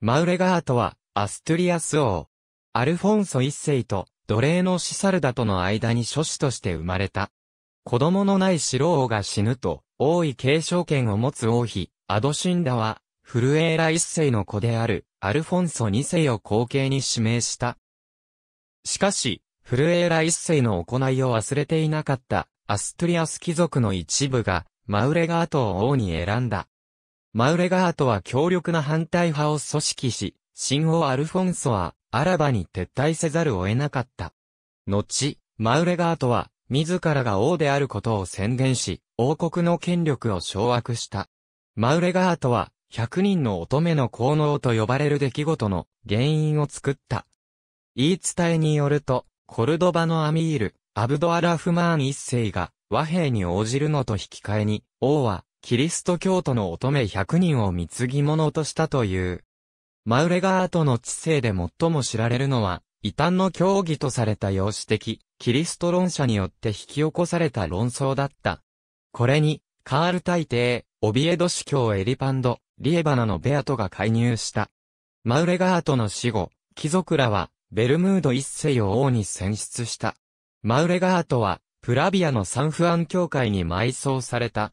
マウレガートは、アストゥリアス王、アルフォンソ一世と奴隷のシサルダとの間に諸子として生まれた。子供のない白王が死ぬと、王位継承権を持つ王妃、アドシンダは、フルエーラ一世の子である、アルフォンソ二世を後継に指名した。しかし、フルエーラ一世の行いを忘れていなかった、アストゥリアス貴族の一部が、マウレガートを王に選んだ。マウレガートは強力な反対派を組織し、新王アルフォンソはアラバに撤退せざるを得なかった。後、マウレガートは自らが王であることを宣言し、王国の権力を掌握した。マウレガートは、100人の乙女の効能と呼ばれる出来事の原因を作った。言い伝えによると、コルドバのアミール、アブドアラフマーン一世が和平に応じるのと引き換えに、王はキリスト教徒の乙女100人を貢ぎ物としたという。マウレガートの知性で最も知られるのは、異端の教義とされた様子的、キリスト論者によって引き起こされた論争だった。これに、カール大帝、オビエド司教エリパンド、リエバナのベアトが介入した。マウレガートの死後、貴族らは、ベルムード一世を王に選出した。マウレガートは、プラビアのサンフアン教会に埋葬された。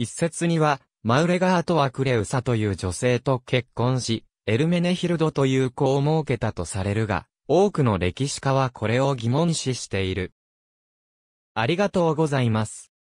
一説には、マウレガーとアクレウサという女性と結婚し、エルメネヒルドという子を設けたとされるが、多くの歴史家はこれを疑問視している。ありがとうございます。